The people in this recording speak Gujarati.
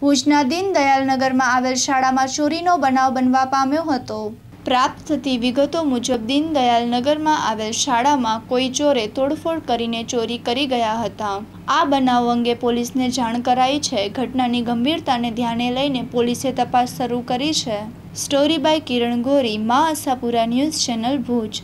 ભુજના દીનદયાલનગરમાં આવેલ શાળામાં ચોરીનો બનાવ બનવા પામ્યો હતો પ્રાપ્ત થતી વિગતો મુજબ દીનદયાલનગરમાં આવેલ શાળામાં કોઈ ચોરે તોડફોડ કરીને ચોરી કરી ગયા હતા આ બનાવ અંગે પોલીસને જાણ કરાઈ છે ઘટનાની ગંભીરતાને ધ્યાને લઈને પોલીસે તપાસ શરૂ કરી છે સ્ટોરી બાય કિરણ ગોરી મા આશાપુરા ન્યૂઝ ચેનલ ભુજ